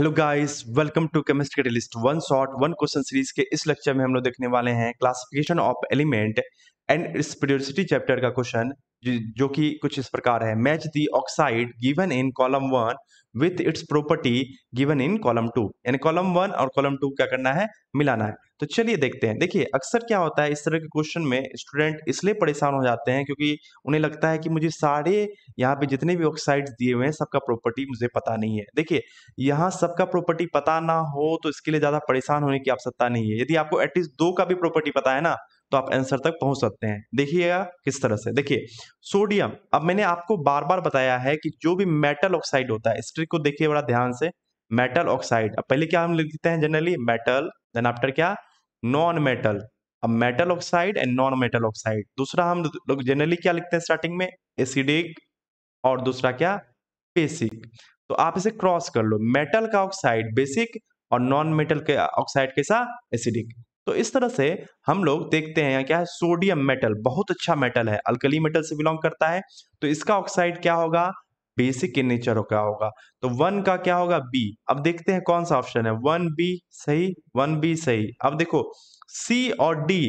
hello guys welcome to chemistry list one shot one question series के इस lecture में हम लोग देखने वाले हैं classification of element and its chapter का क्वेश्चन जो कि कुछ इस प्रकार है match the oxide given in column one with its property given in column two यानी कॉलम वन और कॉलम टू क्या करना है मिलाना है तो चलिए देखते हैं देखिए अक्सर क्या होता है इस तरह के क्वेश्चन में स्टूडेंट इसलिए परेशान हो जाते हैं क्योंकि उन्हें लगता है कि मुझे सारे यहाँ पे जितने भी ऑक्साइड्स दिए हुए हैं सबका प्रॉपर्टी मुझे पता नहीं है देखिए यहाँ सबका प्रॉपर्टी पता ना हो तो इसके लिए ज़्यादा परेशान होने की आवश्यकता नहीं है यदि आपको एटलीस्ट दो का भी प्रॉपर्टी पता है ना तो आप आंसर तक पहुंच सकते हैं देखिएगा किस तरह से देखिए सोडियम अब मैंने आपको बार बार बताया है कि जो भी मेटल ऑक्साइड होता है इस ट्रिक को देखिए बड़ा ध्यान से मेटल ऑक्साइड अब पहले क्या हम लिखते हैं जनरली मेटल देन आफ्टर क्या नॉन मेटल अब metal oxide and non metal oxide दूसरा हम लोग जनरली क्या लिखते हैं स्टार्टिंग में एसिडिक और दूसरा क्या बेसिक तो आप इसे क्रॉस कर लो मेटल का ऑक्साइड बेसिक और नॉन मेटल के ऑक्साइड कैसा एसिडिक तो इस तरह से हम लोग देखते हैं क्या है सोडियम मेटल बहुत अच्छा मेटल है अल्कली मेटल से बिलोंग करता है तो इसका ऑक्साइड क्या होगा बेसिक इन नेचर क्या होगा तो वन का क्या होगा बी अब देखते हैं कौन सा ऑप्शन है वन बी सही वन बी सही अब देखो सी और डी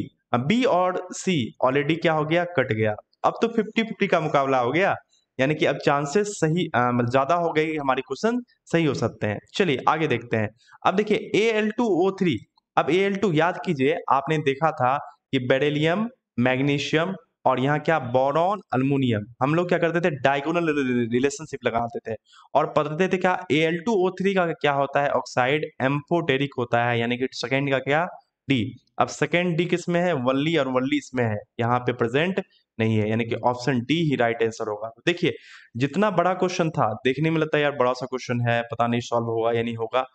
बी और सी ऑलरेडी क्या हो गया कट गया अब तो फिफ्टी फिफ्टी का मुकाबला हो गया यानी कि अब चांसेस सही मतलब ज्यादा हो गई हमारे क्वेश्चन सही हो सकते हैं चलिए आगे देखते हैं अब देखिए A L two O three अब ए एल टू याद कीजिए आपने देखा था कि बेडेलियम मैग्नीशियम और यहाँ क्या बोरॉन अल्मोनियम हम लोग क्या करते थे डायगोनल रिलेशनशिप लगाते थे और पढ़ते थे क्या A L two O three का क्या होता है ऑक्साइड एम्फोटेरिक होता है यानी कि सेकेंड का क्या डी अब सेकेंड डी किस में है वल्ली और वल्ली इसमें है यहाँ पे प्रेजेंट नहीं है यानी कि ऑप्शन डी ही राइट आंसर होगा तो देखिए जितना बड़ा क्वेश्चन था देखने में लगता है यार बड़ा सा क्वेश्चन है पता नहीं सॉल्व होगा या नहीं होगा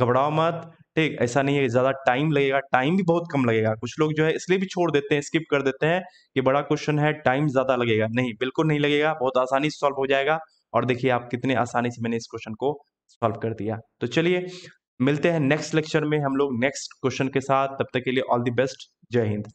घबराओ मत ठीक ऐसा नहीं है ज़्यादा टाइम लगेगा टाइम भी बहुत कम लगेगा कुछ लोग जो है इसलिए भी छोड़ देते हैं स्किप कर देते हैं कि बड़ा क्वेश्चन है टाइम ज़्यादा लगेगा नहीं बिल्कुल नहीं लगेगा बहुत आसानी से सॉल्व हो जाएगा और देखिए आप कितने आसानी से मैंने इस क्वेश्चन को सॉल्व कर दिया तो चलिए मिलते हैं नेक्स्ट लेक्चर में हम लोग नेक्स्ट क्वेश्चन के साथ तब तक के लिए ऑल द बेस्ट जय हिंद